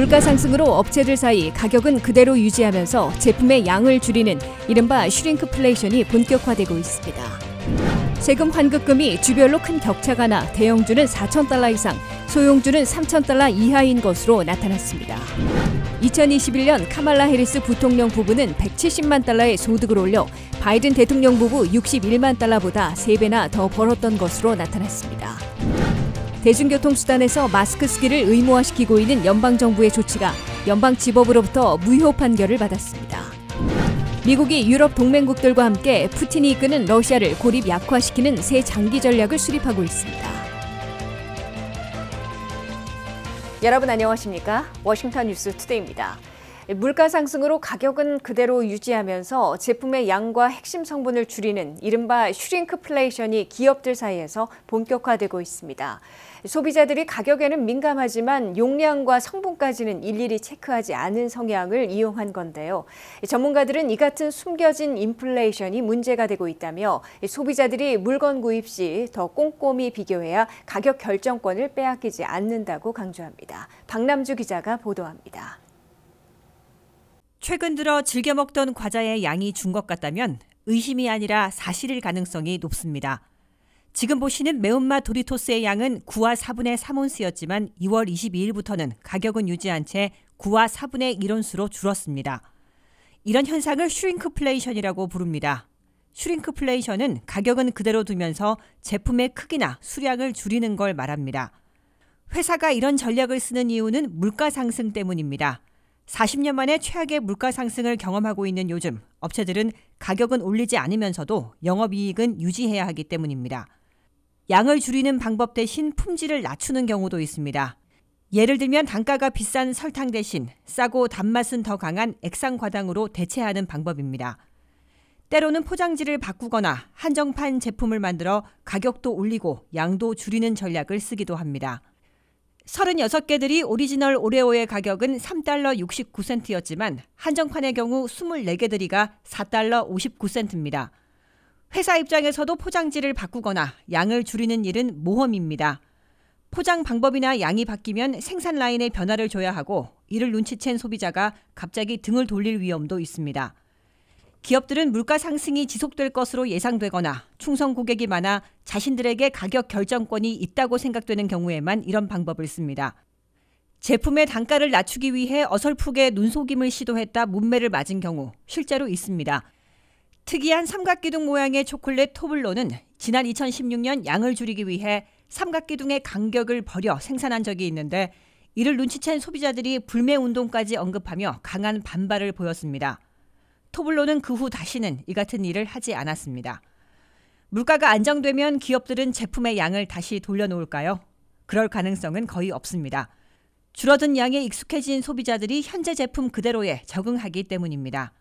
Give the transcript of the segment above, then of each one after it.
물가 상승으로 업체들 사이 가격은 그대로 유지하면서 제품의 양을 줄이는 이른바 슈링크플레이션이 본격화되고 있습니다. 세금 환급금이 주별로 큰 격차가 나 대형주는 4천 달러 이상, 소형주는 3천 달러 이하인 것으로 나타났습니다. 2021년 카말라 해리스 부통령 부부는 170만 달러의 소득을 올려 바이든 대통령 부부 61만 달러보다 3배나 더 벌었던 것으로 나타났습니다. 대중교통수단에서 마스크 쓰기를 의무화시키고 있는 연방정부의 조치가 연방지법으로부터 무효 판결을 받았습니다. 미국이 유럽 동맹국들과 함께 푸틴이 이끄는 러시아를 고립 약화시키는 새 장기 전략을 수립하고 있습니다. 여러분 안녕하십니까? 워싱턴 뉴스 투데이입니다. 물가 상승으로 가격은 그대로 유지하면서 제품의 양과 핵심 성분을 줄이는 이른바 슈링크플레이션이 기업들 사이에서 본격화되고 있습니다. 소비자들이 가격에는 민감하지만 용량과 성분까지는 일일이 체크하지 않은 성향을 이용한 건데요. 전문가들은 이 같은 숨겨진 인플레이션이 문제가 되고 있다며 소비자들이 물건 구입 시 더 꼼꼼히 비교해야 가격 결정권을 빼앗기지 않는다고 강조합니다. 박남주 기자가 보도합니다. 최근 들어 즐겨 먹던 과자의 양이 준 것 같다면 의심이 아니라 사실일 가능성이 높습니다. 지금 보시는 매운맛 도리토스의 양은 9와 4분의 3온스였지만 2월 22일부터는 가격은 유지한 채 9와 4분의 1온스로 줄었습니다. 이런 현상을 슈링크플레이션이라고 부릅니다. 슈링크플레이션은 가격은 그대로 두면서 제품의 크기나 수량을 줄이는 걸 말합니다. 회사가 이런 전략을 쓰는 이유는 물가 상승 때문입니다. 40년 만에 최악의 물가 상승을 경험하고 있는 요즘 업체들은 가격은 올리지 않으면서도 영업이익은 유지해야 하기 때문입니다. 양을 줄이는 방법 대신 품질을 낮추는 경우도 있습니다. 예를 들면 단가가 비싼 설탕 대신 싸고 단맛은 더 강한 액상과당으로 대체하는 방법입니다. 때로는 포장지를 바꾸거나 한정판 제품을 만들어 가격도 올리고 양도 줄이는 전략을 쓰기도 합니다. 36개들이 오리지널 오레오의 가격은 3달러 69센트였지만 한정판의 경우 24개들이가 4달러 59센트입니다. 회사 입장에서도 포장지를 바꾸거나 양을 줄이는 일은 모험입니다. 포장 방법이나 양이 바뀌면 생산 라인의 변화를 줘야 하고 이를 눈치챈 소비자가 갑자기 등을 돌릴 위험도 있습니다. 기업들은 물가 상승이 지속될 것으로 예상되거나 충성 고객이 많아 자신들에게 가격 결정권이 있다고 생각되는 경우에만 이런 방법을 씁니다. 제품의 단가를 낮추기 위해 어설프게 눈속임을 시도했다 문매를 맞은 경우 실제로 있습니다. 특이한 삼각기둥 모양의 초콜릿 토블로는 지난 2016년 양을 줄이기 위해 삼각기둥의 간격을 버려 생산한 적이 있는데 이를 눈치챈 소비자들이 불매 운동까지 언급하며 강한 반발을 보였습니다. 토블로는 그 후 다시는 이 같은 일을 하지 않았습니다. 물가가 안정되면 기업들은 제품의 양을 다시 돌려놓을까요? 그럴 가능성은 거의 없습니다. 줄어든 양에 익숙해진 소비자들이 현재 제품 그대로에 적응하기 때문입니다.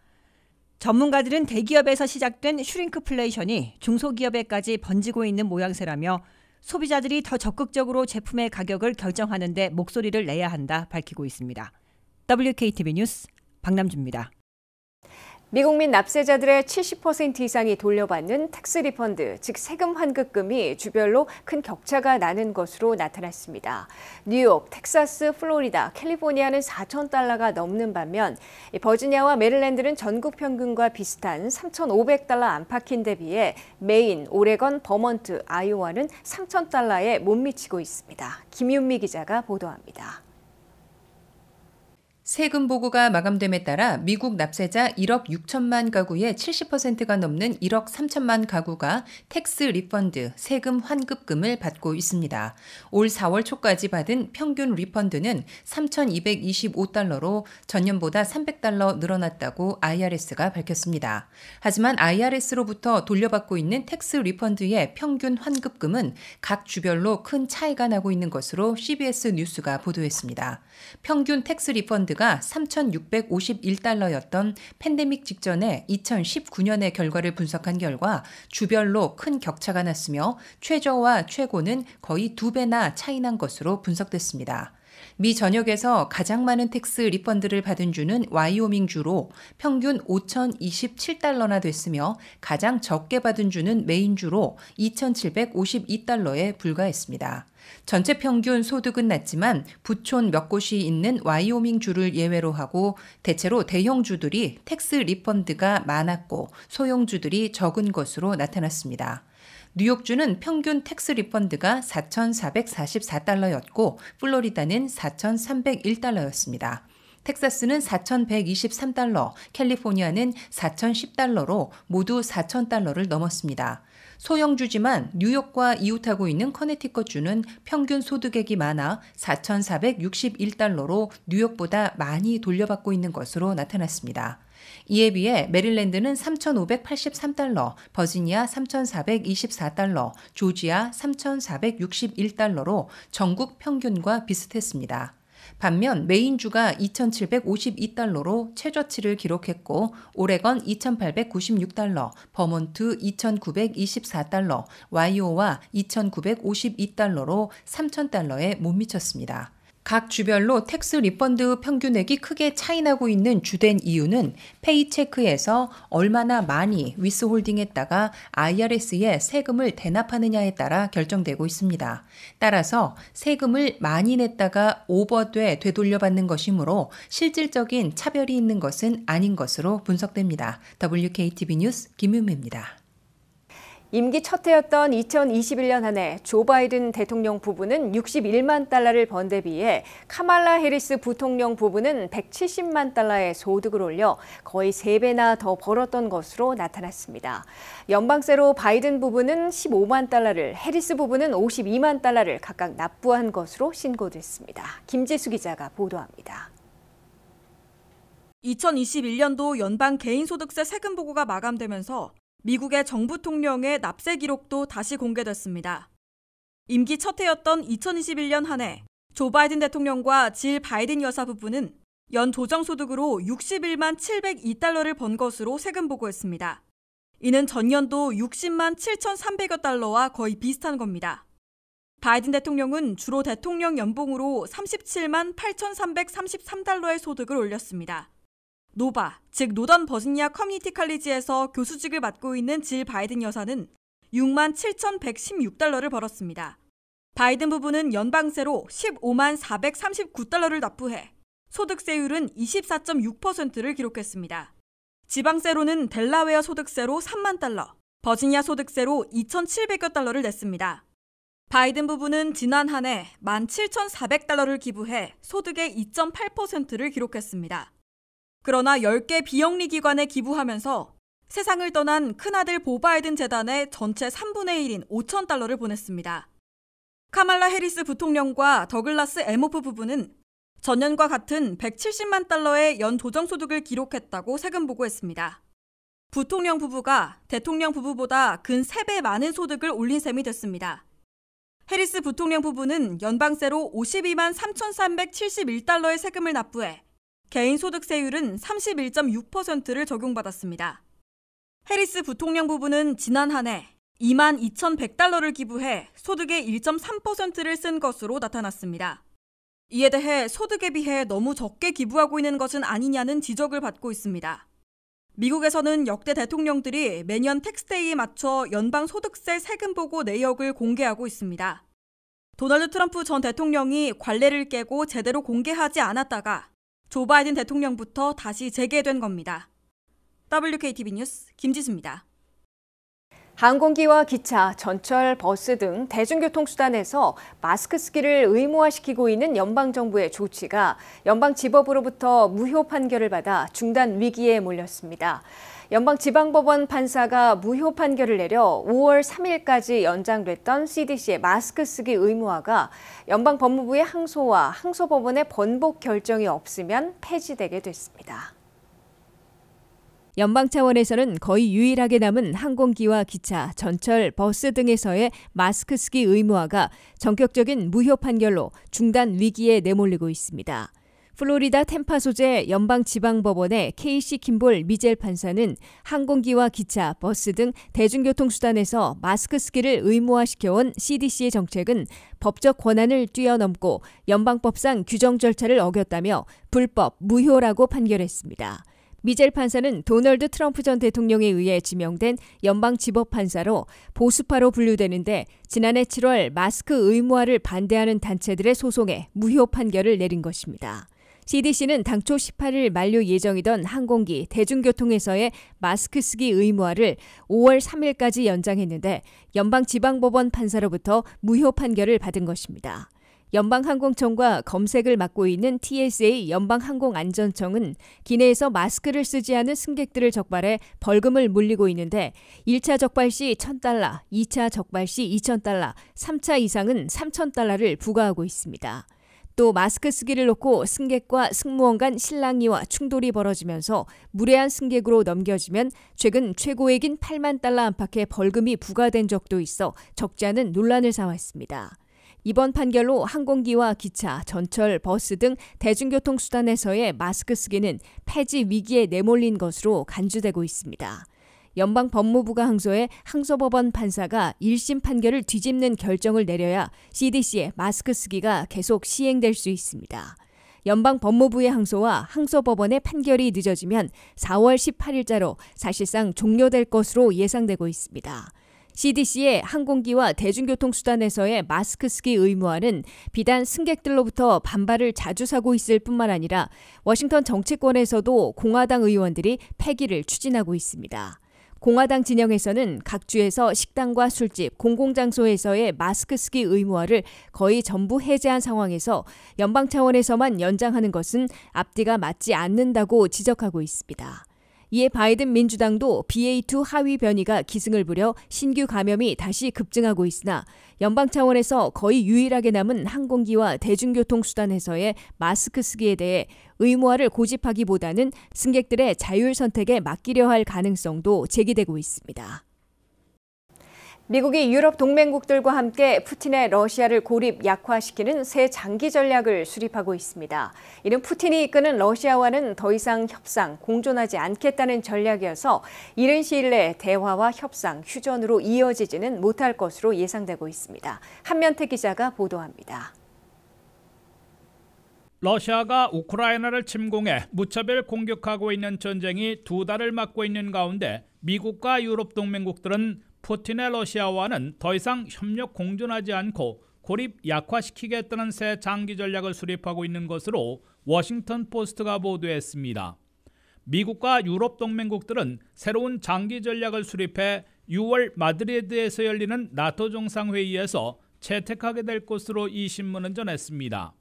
전문가들은 대기업에서 시작된 슈링크플레이션이 중소기업에까지 번지고 있는 모양새라며 소비자들이 더 적극적으로 제품의 가격을 결정하는 데 목소리를 내야 한다 밝히고 있습니다. WKTV 뉴스 박남주입니다. 미국민 납세자들의 70% 이상이 돌려받는 텍스 리펀드, 즉 세금 환급금이 주별로 큰 격차가 나는 것으로 나타났습니다. 뉴욕, 텍사스, 플로리다, 캘리포니아는 4천 달러가 넘는 반면 버지니아와 메릴랜드는 전국 평균과 비슷한 3,500달러 안팎인 데 비해 메인, 오레건, 버먼트, 아이오와는 3천달러에못 미치고 있습니다. 김윤미 기자가 보도합니다. 세금 보고가 마감됨에 따라 미국 납세자 1억 6천만 가구의 70%가 넘는 1억 3천만 가구가 텍스 리펀드 세금 환급금을 받고 있습니다. 올 4월 초까지 받은 평균 리펀드는 3,225달러로 전년보다 300달러 늘어났다고 IRS가 밝혔습니다. 하지만 IRS로부터 돌려받고 있는 텍스 리펀드의 평균 환급금은 각 주별로 큰 차이가 나고 있는 것으로 CBS 뉴스가 보도했습니다. 평균 텍스 리펀드 가치가 3,651달러였던 팬데믹 직전에 2019년의 결과를 분석한 결과 주별로 큰 격차가 났으며 최저와 최고는 거의 두 배나 차이 난 것으로 분석됐습니다. 미 전역에서 가장 많은 텍스 리펀드를 받은 주는 와이오밍 주로 평균 5,027달러나 됐으며 가장 적게 받은 주는 메인 주로 2,752달러에 불과했습니다. 전체 평균 소득은 낮지만 부촌 몇 곳이 있는 와이오밍 주를 예외로 하고 대체로 대형 주들이 텍스 리펀드가 많았고 소형 주들이 적은 것으로 나타났습니다. 뉴욕주는 평균 텍스 리펀드가 4,444달러였고 플로리다는 4,301달러였습니다. 텍사스는 4,123달러, 캘리포니아는 4,010달러로 모두 4,000달러를 넘었습니다. 소형주지만 뉴욕과 이웃하고 있는 커네티컷주는 평균 소득액이 많아 4,461달러로 뉴욕보다 많이 돌려받고 있는 것으로 나타났습니다. 이에 비해 메릴랜드는 3,583달러, 버지니아 3,424달러, 조지아 3,461달러로 전국 평균과 비슷했습니다. 반면 메인주가 2,752달러로 최저치를 기록했고 오레건 2,896달러, 버몬트 2,924달러, 와이오와 2,952달러로 3,000달러에 못 미쳤습니다. 각 주별로 텍스 리펀드 평균액이 크게 차이나고 있는 주된 이유는 페이체크에서 얼마나 많이 위스홀딩했다가 IRS에 세금을 대납하느냐에 따라 결정되고 있습니다. 따라서 세금을 많이 냈다가 오버돼 되돌려받는 것이므로 실질적인 차별이 있는 것은 아닌 것으로 분석됩니다. WKTV 뉴스 김윤매입니다. 임기 첫 해였던 2021년 한해 조 바이든 대통령 부부는 61만 달러를 번 대비해 카말라 해리스 부통령 부부는 170만 달러의 소득을 올려 거의 3배나 더 벌었던 것으로 나타났습니다. 연방세로 바이든 부부는 15만 달러를, 해리스 부부는 52만 달러를 각각 납부한 것으로 신고됐습니다. 김지수 기자가 보도합니다. 2021년도 연방 개인소득세 세금 보고가 마감되면서 미국의 정부 통령의 납세 기록도 다시 공개됐습니다. 임기 첫 해였던 2021년 한해 조 바이든 대통령과 질 바이든 여사 부부는 연 조정 소득으로 61만 702달러를 번 것으로 세금 보고했습니다. 이는 전년도 60만 7,300여 달러와 거의 비슷한 겁니다. 바이든 대통령은 주로 대통령 연봉으로 37만 8,333달러의 소득을 올렸습니다. 노바, 즉 노던 버지니아 커뮤니티 칼리지에서 교수직을 맡고 있는 질 바이든 여사는 6만 7,116달러를 벌었습니다. 바이든 부부는 연방세로 15만 439달러를 납부해 소득세율은 24.6%를 기록했습니다. 지방세로는 델라웨어 소득세로 3만 달러, 버지니아 소득세로 2,700여 달러를 냈습니다. 바이든 부부는 지난 한 해 17,400달러를 기부해 소득의 2.8%를 기록했습니다. 그러나 10개 비영리 기관에 기부하면서 세상을 떠난 큰아들 보바이든 재단에 전체 3분의 1인 5천 달러를 보냈습니다. 카말라 해리스 부통령과 더글라스 에모프 부부는 전년과 같은 170만 달러의 연 조정 소득을 기록했다고 세금 보고했습니다. 부통령 부부가 대통령 부부보다 근 3배 많은 소득을 올린 셈이 됐습니다. 해리스 부통령 부부는 연방세로 52만 3,371달러의 세금을 납부해 개인소득세율은 31.6%를 적용받았습니다. 해리스 부통령 부부는 지난 한 해 2만 2,100달러를 기부해 소득의 1.3%를 쓴 것으로 나타났습니다. 이에 대해 소득에 비해 너무 적게 기부하고 있는 것은 아니냐는 지적을 받고 있습니다. 미국에서는 역대 대통령들이 매년 텍스데이에 맞춰 연방 소득세 세금 보고 내역을 공개하고 있습니다. 도널드 트럼프 전 대통령이 관례를 깨고 제대로 공개하지 않았다가 조 바이든 대통령부터 다시 재개된 겁니다. WKTV 뉴스 김지수입니다. 항공기와 기차, 전철, 버스 등 대중교통수단에서 마스크 쓰기를 의무화시키고 있는 연방정부의 조치가 연방지법으로부터 무효 판결을 받아 중단 위기에 몰렸습니다. 연방지방법원 판사가 무효 판결을 내려 5월 3일까지 연장됐던 CDC의 마스크 쓰기 의무화가 연방법무부의 항소와 항소법원의 번복 결정이 없으면 폐지되게 됐습니다. 연방 차원에서는 거의 유일하게 남은 항공기와 기차, 전철, 버스 등에서의 마스크 쓰기 의무화가 전격적인 무효 판결로 중단 위기에 내몰리고 있습니다. 플로리다 템파 소재 연방지방법원의 케이시 킴볼 미젤 판사는 항공기와 기차, 버스 등 대중교통수단에서 마스크 쓰기를 의무화시켜온 CDC의 정책은 법적 권한을 뛰어넘고 연방법상 규정 절차를 어겼다며 불법, 무효라고 판결했습니다. 미젤 판사는 도널드 트럼프 전 대통령에 의해 지명된 연방지법 판사로 보수파로 분류되는데 지난해 7월 마스크 의무화를 반대하는 단체들의 소송에 무효 판결을 내린 것입니다. CDC는 당초 18일 만료 예정이던 항공기, 대중교통에서의 마스크 쓰기 의무화를 5월 3일까지 연장했는데 연방지방법원 판사로부터 무효 판결을 받은 것입니다. 연방항공청과 검색을 맡고 있는 TSA 연방항공안전청은 기내에서 마스크를 쓰지 않은 승객들을 적발해 벌금을 물리고 있는데 1차 적발 시 1,000달러, 2차 적발 시 2,000달러, 3차 이상은 3,000달러를 부과하고 있습니다. 또 마스크 쓰기를 놓고 승객과 승무원 간 실랑이와 충돌이 벌어지면서 무례한 승객으로 넘겨지면 최근 최고액인 8만 달러 안팎의 벌금이 부과된 적도 있어 적지 않은 논란을 사왔습니다. 이번 판결로 항공기와 기차, 전철, 버스 등 대중교통수단에서의 마스크 쓰기는 폐지 위기에 내몰린 것으로 간주되고 있습니다. 연방 법무부가 항소해 항소법원 판사가 1심 판결을 뒤집는 결정을 내려야 CDC의 마스크 쓰기가 계속 시행될 수 있습니다. 연방 법무부의 항소와 항소법원의 판결이 늦어지면 4월 18일자로 사실상 종료될 것으로 예상되고 있습니다. CDC의 항공기와 대중교통수단에서의 마스크 쓰기 의무화는 비단 승객들로부터 반발을 자주 사고 있을 뿐만 아니라 워싱턴 정치권에서도 공화당 의원들이 폐기를 추진하고 있습니다. 공화당 진영에서는 각 주에서 식당과 술집, 공공장소에서의 마스크 쓰기 의무화를 거의 전부 해제한 상황에서 연방 차원에서만 연장하는 것은 앞뒤가 맞지 않는다고 지적하고 있습니다. 이에 바이든 민주당도 BA2 하위 변이가 기승을 부려 신규 감염이 다시 급증하고 있으나 연방 차원에서 거의 유일하게 남은 항공기와 대중교통 수단에서의 마스크 쓰기에 대해 의무화를 고집하기보다는 승객들의 자율 선택에 맡기려 할 가능성도 제기되고 있습니다. 미국이 유럽 동맹국들과 함께 푸틴의 러시아를 고립 약화시키는 새 장기 전략을 수립하고 있습니다. 이는 푸틴이 이끄는 러시아와는 더 이상 협상, 공존하지 않겠다는 전략이어서 이른 시일 내에 대화와 협상, 휴전으로 이어지지는 못할 것으로 예상되고 있습니다. 한면태 기자가 보도합니다. 러시아가 우크라이나를 침공해 무차별 공격하고 있는 전쟁이 두 달을 맞고 있는 가운데 미국과 유럽 동맹국들은 푸틴의 러시아와는 더 이상 협력 공존하지 않고 고립 약화시키겠다는 새 장기 전략을 수립하고 있는 것으로 워싱턴 포스트가 보도했습니다. 미국과 유럽 동맹국들은 새로운 장기 전략을 수립해 6월 마드리드에서 열리는 나토 정상회의에서 채택하게 될 것으로 이 신문은 전했습니다.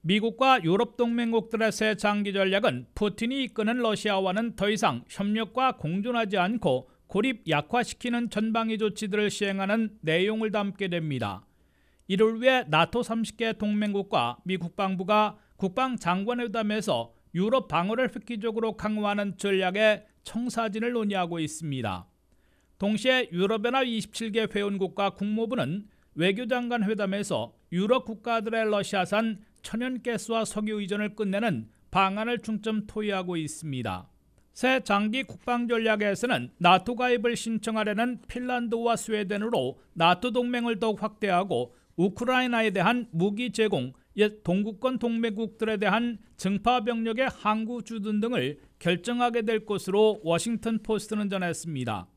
미국과 유럽 동맹국들의 새 장기 전략은 푸틴이 이끄는 러시아와는 더 이상 협력과 공존하지 않고 고립 약화시키는 전방위 조치들을 시행하는 내용을 담게 됩니다. 이를 위해 나토 30개 동맹국과 미 국방부가 국방장관회담에서 유럽 방어를 획기적으로 강화하는 전략의 청사진을 논의하고 있습니다. 동시에 유럽연합 27개 회원국과 국무부는 외교장관 회담에서 유럽 국가들의 러시아산 천연가스와 석유 의존을 끝내는 방안을 중점 토의하고 있습니다. 새 장기 국방 전략에서는 나토 가입을 신청하려는 핀란드와 스웨덴으로 나토 동맹을 더욱 확대하고 우크라이나에 대한 무기 제공, 옛동국권 동맹국들에 대한 증파 병력의 항구 주둔 등을 결정하게 될 것으로 워싱턴 포스트는 전했습니다.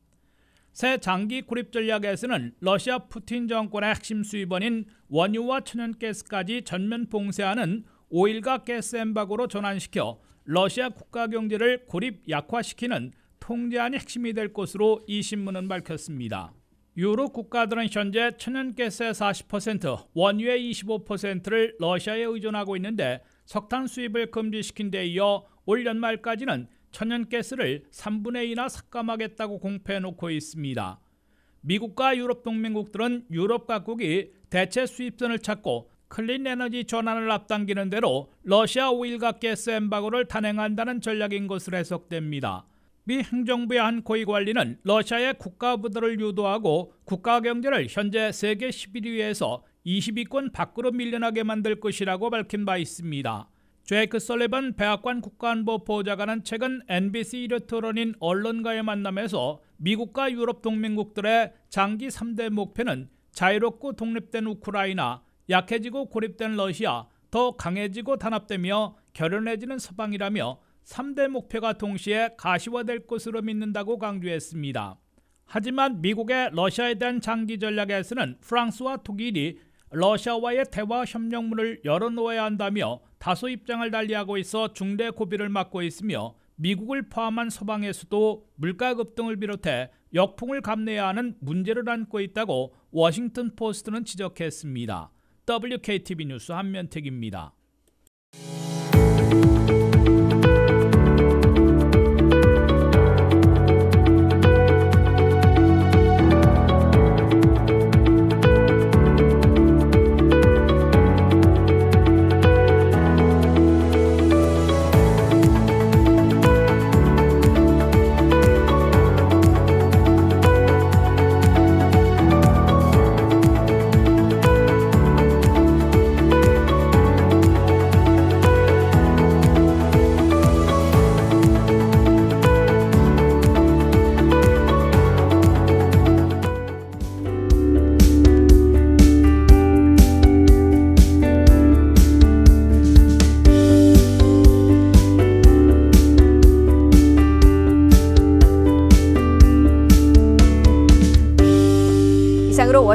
새 장기 고립 전략에서는 러시아 푸틴 정권의 핵심 수입원인 원유와 천연가스까지 전면 봉쇄하는 오일과 가스 엠바고로 전환시켜 러시아 국가 경제를 고립 약화시키는 통제안이 핵심이 될 것으로 이 신문은 밝혔습니다. 유럽 국가들은 현재 천연가스의 40%, 원유의 25%를 러시아에 의존하고 있는데 석탄 수입을 금지시킨 데 이어 올 연말까지는 천연가스를 3분의 2나 삭감하겠다고 공표해놓고 있습니다. 미국과 유럽 동맹국들은 유럽 각국이 대체 수입선을 찾고 클린 에너지 전환을 앞당기는 대로 러시아 오일과 가스 엠바고를 단행한다는 전략인 것으로 해석됩니다. 미 행정부의 한 고위관리는 러시아의 국가부들을 유도하고 국가경제를 현재 세계 11위에서 20위권 밖으로 밀려나게 만들 것이라고 밝힌 바 있습니다. 제이크 설레반 백악관 국가안보 보좌관은 최근 NBC 일요 토론인 언론과의 만남에서 미국과 유럽 동맹국들의 장기 3대 목표는 자유롭고 독립된 우크라이나, 약해지고 고립된 러시아, 더 강해지고 단합되며 결연해지는 서방이라며 3대 목표가 동시에 가시화될 것으로 믿는다고 강조했습니다. 하지만 미국의 러시아에 대한 장기 전략에서는 프랑스와 독일이 러시아와의 대화 협력문을 열어놓아야 한다며 다소 입장을 달리하고 있어 중대 고비를 맞고 있으며 미국을 포함한 서방에서도 물가 급등을 비롯해 역풍을 감내해야 하는 문제를 안고 있다고 워싱턴 포스트는 지적했습니다. WKTV 뉴스 한면택입니다.